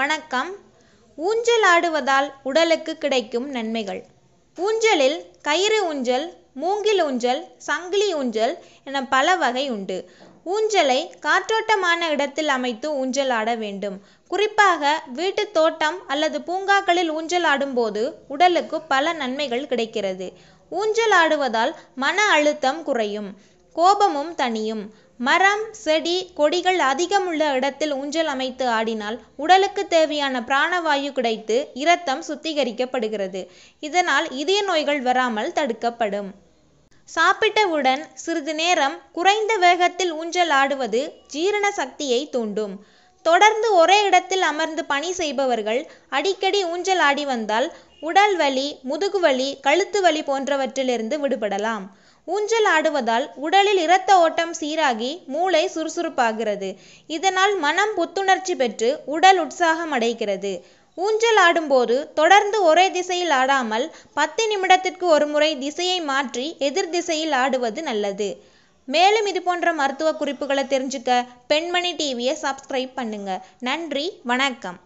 வணக்கம் ஊஞ்சல் ஆடுவதால் உடலுக்கு கிடைக்கும் நன்மைகள் ஊஞ்சலில் கயிறு ஊஞ்சல் மூங்கில் ஊஞ்சல் சங்கிலி ஊஞ்சல் என பல வகை உண்டு ஊஞ்சலை காற்றோட்டமான இடத்தில் அமைத்து ஊஞ்சல் ஆட வேண்டும் குறிப்பாக வீட்டு தோட்டம் அல்லது பூங்காக்களில் ஊஞ்சல் ஆடும்போது உடலுக்கு பல நன்மைகள் கிடைக்கிறது ஊஞ்சல் ஆடுவதால் மன அழுத்தம் குறையும் கோபமும் தணியும் மரம் செடி கொடிகள் அதிகம் உள்ள இடத்தில் ஊஞ்சல் அமைத்து ஆடினால் உடலுக்கு தேவையான பிராணவாயு கிடைத்து இரத்தம் சுத்திகரிக்கப்படுகிறது இதனால் இதய நோய்கள் வராமல் தடுக்கப்படும் சாப்பிட்டவுடன் சிறிது நேரம் குறைந்த வேகத்தில் ஊஞ்சல் ஆடுவது ஜீரண சக்தியை தூண்டும் தொடர்ந்து ஒரே இடத்தில் அமர்ந்து பணி செய்பவர்கள் அடிக்கடி ஊஞ்சல் ஆடி வந்தால் உடல் வலி முதுகு வலி கழுத்து வலி போன்றவற்றிலிருந்து விடுபடலாம் ஊஞ்சல் ஆடுவதால் உடலில் இரத்த ஓட்டம் சீராகி மூளை சுறுசுறுப்பாகிறது இதனால் மனம் புத்துணர்ச்சி பெற்று உடல் உற்சாகம் அடைகிறது ஊஞ்சல் ஆடும்போது தொடர்ந்து ஒரே திசையில் ஆடாமல் பத்து நிமிடத்திற்கு ஒருமுறை திசையை மாற்றி எதிர் திசையில் ஆடுவது நல்லது மேலும் இது போன்ற மருத்துவ குறிப்புகளை தெரிஞ்சுக்க பெண்மணி டிவியை சப்ஸ்கிரைப் பண்ணுங்க நன்றி வணக்கம்